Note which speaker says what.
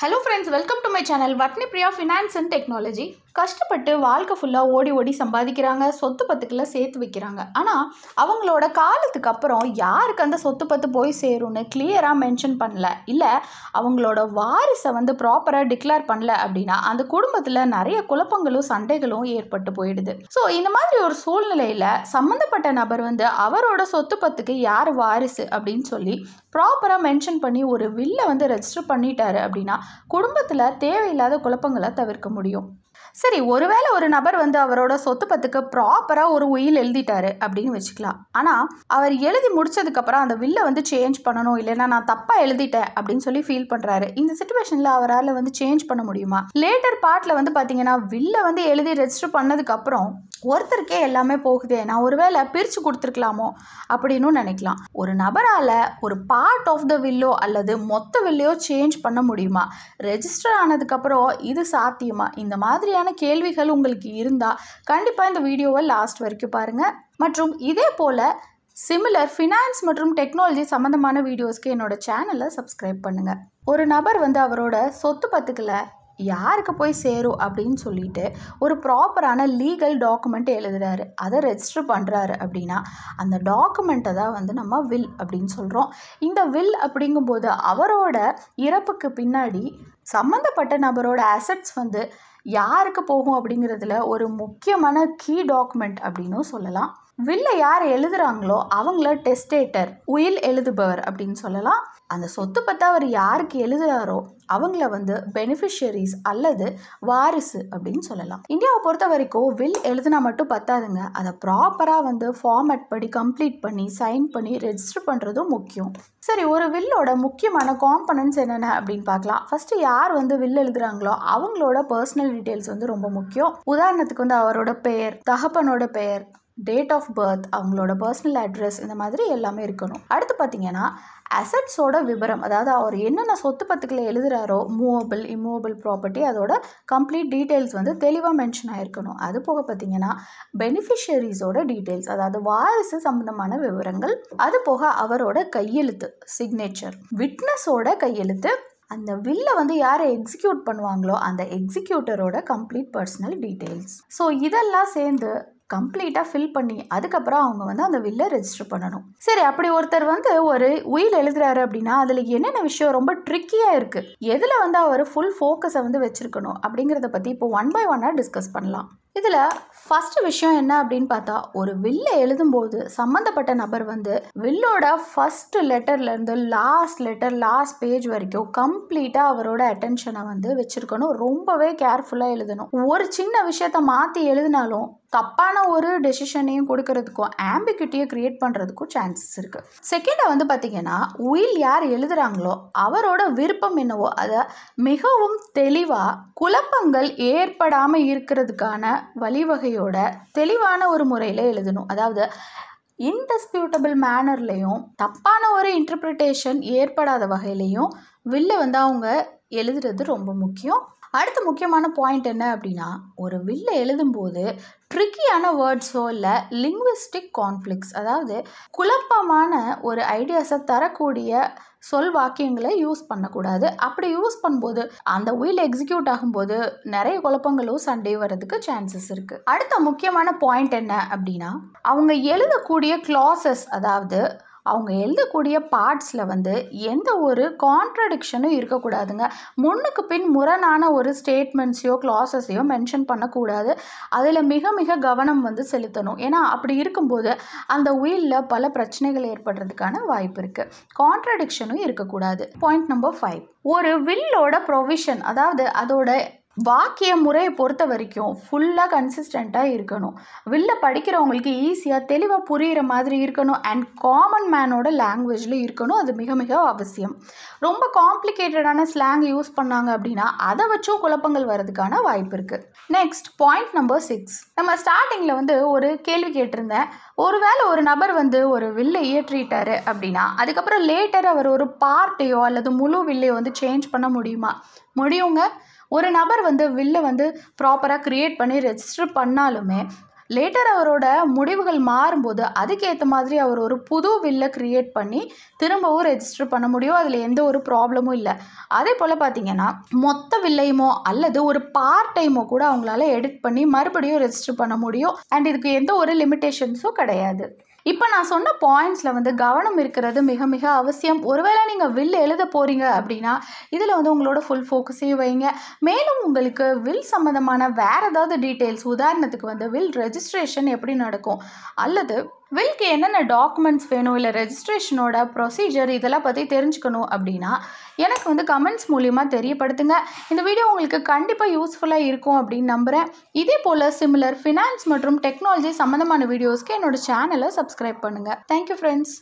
Speaker 1: Hello friends, welcome to my channel Vatni Priya Finance and Technology. கஷ்டப்பட்டு வாழ்க்கை ஃபுல்லாக ஓடி ஓடி சம்பாதிக்கிறாங்க சொத்து பத்துக்கெல்லாம் சேர்த்து வைக்கிறாங்க ஆனால் அவங்களோட காலத்துக்கு அப்புறம் யாருக்கு அந்த சொத்து பத்து போய் சேரும்னு கிளியராக மென்ஷன் பண்ணல இல்லை அவங்களோட வாரிசை வந்து ப்ராப்பராக டிக்ளேர் பண்ணல அப்படின்னா அந்த குடும்பத்தில் நிறைய குழப்பங்களும் சண்டைகளும் ஏற்பட்டு போயிடுது ஸோ இந்த மாதிரி ஒரு சூழ்நிலையில் சம்மந்தப்பட்ட நபர் வந்து அவரோட சொத்து பத்துக்கு யார் வாரிசு அப்படின்னு சொல்லி ப்ராப்பராக மென்ஷன் பண்ணி ஒரு வில்லை வந்து ரெஜிஸ்டர் பண்ணிட்டாரு அப்படின்னா குடும்பத்தில் தேவையில்லாத குழப்பங்களை தவிர்க்க முடியும் சரி சரி ஒருவேளை ஒரு நபர் வந்து அவரோட சொத்து பத்துக்கு ப்ராப்பராக ஒரு உயில் எழுதிட்டாரு அப்படின்னு வச்சுக்கலாம் ஆனால் அவர் எழுதி முடிச்சதுக்கப்புறம் அந்த வில்லை வந்து சேஞ்ச் பண்ணணும் இல்லைன்னா நான் தப்பாக எழுதிட்டேன் அப்படின்னு சொல்லி ஃபீல் பண்ணுறாரு இந்த சுச்சுவேஷனில் அவரால் வந்து சேஞ்ச் பண்ண முடியுமா லேட்டர் பார்ட்டில் வந்து பார்த்தீங்கன்னா வில்லை வந்து எழுதி ரெஜிஸ்டர் பண்ணதுக்கப்புறம் ஒருத்தருக்கே எல்லாமே போகுதே நான் ஒருவேளை பிரித்து கொடுத்துருக்கலாமோ அப்படின்னு நினைக்கலாம் ஒரு நபரால் ஒரு பார்ட் ஆஃப் த வில்லோ அல்லது மொத்த வில்லையோ சேஞ்ச் பண்ண முடியுமா ரெஜிஸ்டர் ஆனதுக்கப்புறம் இது சாத்தியமா இந்த மாதிரியான சம்மந்தமான கேள்விகள் உங்களுக்கு இருந்தால் கண்டிப்பாக இந்த வீடியோவை லாஸ்ட் வரைக்கும் பாருங்கள் மற்றும் இதே போல் சிமிலர் ஃபினான்ஸ் மற்றும் டெக்னாலஜி சம்மந்தமான வீடியோஸ்க்கு என்னோடய சேனலை சப்ஸ்கிரைப் பண்ணுங்கள் ஒரு நபர் வந்து அவரோட சொத்து பத்துக்களை யாருக்கு போய் சேரும் அப்படின்னு சொல்லிட்டு ஒரு ப்ராப்பரான லீகல் டாக்குமெண்ட் எழுதுறாரு அதை ரெஜிஸ்டர் பண்ணுறாரு அப்படின்னா அந்த டாக்குமெண்ட்டை தான் வந்து நம்ம வில் அப்படின்னு சொல்கிறோம் இந்த வில் அப்படிங்கும்போது அவரோட இறப்புக்கு பின்னாடி சம்மந்தப்பட்ட நபரோட அசட்ஸ் வந்து யாருக்கு போகும் அப்படிங்கிறதுல ஒரு முக்கியமான கீ டாக்குமெண்ட் அப்படின்னும் சொல்லலாம் வில்லை யார் எழுதுறாங்களோ அவங்கள டெஸ்டேட்டர் உயில் எழுதுபவர் அப்படின்னு சொல்லலாம் அந்த சொத்து பார்த்தா அவர் யாருக்கு எழுதுகிறாரோ அவங்கள வந்து பெனிஃபிஷரிஸ் அல்லது வாரிசு அப்படின்னு சொல்லலாம் இந்தியாவை பொறுத்த வரைக்கும் வில் எழுதுனா மட்டும் பத்தாதுங்க அதை ப்ராப்பராக வந்து ஃபார்மேட் படி கம்ப்ளீட் பண்ணி சைன் பண்ணி ரெஜிஸ்டர் பண்ணுறதும் முக்கியம் சரி ஒரு வில்லோட முக்கியமான காம்பனன்ஸ் என்னென்ன அப்படின்னு பார்க்கலாம் ஃபர்ஸ்ட் யார் வந்து வில் எழுதுகிறாங்களோ அவங்களோட பர்சனல் டீட்டெயில்ஸ் வந்து ரொம்ப முக்கியம் உதாரணத்துக்கு வந்து அவரோட பெயர் தகப்பனோட பெயர் டேட் ஆஃப் பர்த் அவங்களோட பர்சனல் அட்ரஸ் இந்த மாதிரி எல்லாமே இருக்கணும் அடுத்து பார்த்தீங்கன்னா அசட்ஸோட விவரம் அதாவது அவர் என்னென்ன சொத்து பத்துக்களை எழுதுகிறாரோ மூவபிள் இம்மூவபிள் ப்ராப்பர்ட்டி அதோட கம்ப்ளீட் டீட்டெயில்ஸ் வந்து தெளிவாக மென்ஷன் ஆகிருக்கணும் அது போக பார்த்தீங்கன்னா பெனிஃபிஷரிஸோட டீட்டெயில்ஸ் அதாவது வாரிசு சம்மந்தமான விவரங்கள் அது போக அவரோட கையெழுத்து சிக்னேச்சர் விட்னஸோட கையெழுத்து அந்த வில்லை வந்து யாரை எக்ஸிக்யூட் பண்ணுவாங்களோ அந்த எக்ஸிக்யூட்டரோட கம்ப்ளீட் பர்சனல் டீட்டெயில்ஸ் ஸோ இதெல்லாம் சேர்ந்து கம்ப்ளீட்டாக ஃபில் பண்ணி அதுக்கப்புறம் அவங்க வந்து அந்த வில்லை ரெஜிஸ்டர் பண்ணணும் சரி அப்படி ஒருத்தர் வந்து ஒரு உயில் எழுதுறாரு அப்படின்னா அதில் என்னென்ன விஷயம் ரொம்ப ட்ரிக்கியாக இருக்குது எதில் வந்து அவர் ஃபுல் ஃபோக்கஸை வந்து வச்சுருக்கணும் அப்படிங்கிறத பற்றி இப்போ ஒன் பை ஒன்னாக டிஸ்கஸ் பண்ணலாம் இதில் ஃபஸ்ட்டு விஷயம் என்ன அப்படின்னு பார்த்தா ஒரு வில்லை எழுதும்போது சம்மந்தப்பட்ட நபர் வந்து வில்லோட ஃபஸ்ட்டு லெட்டர்லேருந்து லாஸ்ட் லெட்டர் லாஸ்ட் பேஜ் வரைக்கும் கம்ப்ளீட்டாக அவரோட அட்டென்ஷனை வந்து வச்சுருக்கணும் ரொம்பவே கேர்ஃபுல்லாக எழுதணும் ஒரு சின்ன விஷயத்த மாற்றி எழுதினாலும் தப்பான ஒரு டெசிஷனையும் கொடுக்கறதுக்கும் ஆம்பிகிட்டியை க்ரியேட் பண்ணுறதுக்கும் சான்சஸ் இருக்குது செகண்டாக வந்து பார்த்திங்கன்னா உயில் யார் எழுதுகிறாங்களோ அவரோட விருப்பம் என்னவோ அதை மிகவும் தெளிவாக குழப்பங்கள் ஏற்படாமல் இருக்கிறதுக்கான வழிவகையோட தெளிவான ஒரு முறையில் எழுதணும் அதாவது இன்டஸ்பியூட்டபிள் மேனர்லேயும் தப்பான ஒரு இன்டர்பிரிட்டேஷன் ஏற்படாத வகையிலையும் வில்லை வந்து அவங்க எழுதுறது ரொம்ப முக்கியம் அடுத்த முக்கியமான பாயிண்ட் என்ன அப்படின்னா ஒரு வில்ல எழுதும்போது ட்ரிக்கியான வேர்ட்ஸோ இல்லை லிங்க்விஸ்டிக் கான்ஃப்ளிக்ஸ் அதாவது குழப்பமான ஒரு ஐடியாஸை தரக்கூடிய சொல் வாக்கியங்களை யூஸ் பண்ணக்கூடாது அப்படி யூஸ் பண்ணும்போது அந்த உயில் எக்ஸிக்யூட் ஆகும்போது நிறைய குழப்பங்களும் சண்டே வர்றதுக்கு சான்சஸ் இருக்குது அடுத்த முக்கியமான பாயிண்ட் என்ன அப்படின்னா அவங்க எழுதக்கூடிய கிளாஸஸ் அதாவது அவங்க எழுதக்கூடிய பார்ட்ஸில் வந்து எந்த ஒரு கான்ட்ரடிக்ஷனும் இருக்கக்கூடாதுங்க முன்னுக்கு பின் முரணான ஒரு ஸ்டேட்மெண்ட்ஸையோ க்ளாஸஸையோ மென்ஷன் பண்ணக்கூடாது அதில் மிக மிக கவனம் வந்து செலுத்தணும் ஏன்னா அப்படி இருக்கும்போது அந்த உயிலில் பல பிரச்சனைகள் ஏற்படுறதுக்கான வாய்ப்பு இருக்குது கான்ட்ரடிக்ஷனும் இருக்கக்கூடாது பாயிண்ட் நம்பர் ஃபைவ் ஒரு வில்லோட ப்ரொவிஷன் அதாவது அதோட வாக்கிய முறையை பொறுத்த வரைக்கும் ஃபுல்லாக கன்சிஸ்டண்ட்டாக இருக்கணும் வில்ல படிக்கிறவங்களுக்கு ஈஸியாக தெளிவாக புரிகிற மாதிரி இருக்கணும் அண்ட் காமன் மேனோட லாங்குவேஜில் இருக்கணும் அது மிக மிக அவசியம் ரொம்ப காம்ப்ளிகேட்டடான ஸ்லாங் யூஸ் பண்ணாங்க அப்படின்னா அதை வச்சும் குழப்பங்கள் வர்றதுக்கான வாய்ப்பு இருக்குது நெக்ஸ்ட் பாயிண்ட் நம்பர் சிக்ஸ் நம்ம ஸ்டார்டிங்கில் வந்து ஒரு கேள்வி கேட்டிருந்தேன் ஒருவேளை ஒரு நபர் வந்து ஒரு வில்லை இயற்றிட்டாரு அப்படின்னா அதுக்கப்புறம் லேட்டர் அவர் ஒரு பார்ட்டையோ அல்லது முழு வில்லையோ வந்து சேஞ்ச் பண்ண முடியுமா முடியுங்க ஒரு நபர் வந்து வில்லை வந்து ப்ராப்பராக க்ரியேட் பண்ணி ரெஜிஸ்டர் பண்ணாலுமே லேட்டர் அவரோட முடிவுகள் மாறும்போது அதுக்கேற்ற மாதிரி அவர் ஒரு புது வில்லை க்ரியேட் பண்ணி திரும்பவும் ரெஜிஸ்டர் பண்ண முடியும் அதில் எந்த ஒரு ப்ராப்ளமும் இல்லை அதே போல் பார்த்திங்கன்னா மொத்த வில்லையுமோ அல்லது ஒரு பார்ட் டைமோ கூட அவங்களால எடிட் பண்ணி மறுபடியும் ரெஜிஸ்டர் பண்ண முடியும் அண்ட் இதுக்கு எந்த ஒரு லிமிட்டேஷன்ஸும் கிடையாது இப்போ நான் சொன்ன பாயிண்ட்ஸில் வந்து கவனம் இருக்கிறது மிக மிக அவசியம் ஒருவேளை நீங்கள் வில் எழுத போகிறீங்க அப்படின்னா இதில் வந்து உங்களோட ஃபுல் ஃபோக்கஸையும் வைங்க மேலும் உங்களுக்கு வில் சம்மந்தமான வேறு ஏதாவது டீட்டெயில்ஸ் உதாரணத்துக்கு வந்து வில் ரெஜிஸ்ட்ரேஷன் எப்படி நடக்கும் அல்லது வில்க்கு என்னென்ன டாக்குமெண்ட்ஸ் வேணும் இல்லை ரெஜிஸ்ட்ரேஷனோட ப்ரொசீஜர் இதெல்லாம் பற்றி தெரிஞ்சுக்கணும் அப்படின்னா எனக்கு வந்து கமெண்ட்ஸ் மூலிமா தெரியப்படுத்துங்க இந்த வீடியோ உங்களுக்கு கண்டிப்பாக யூஸ்ஃபுல்லாக இருக்கும் அப்படின்னு நம்புகிறேன் இதே போல் சிமிலர் ஃபினான்ஸ் மற்றும் டெக்னாலஜி சம்மந்தமான வீடியோஸ்க்கு என்னோடய சேனலை சப்ஸ்கிரைப் பண்ணுங்கள் தேங்க்யூ ஃப்ரெண்ட்ஸ்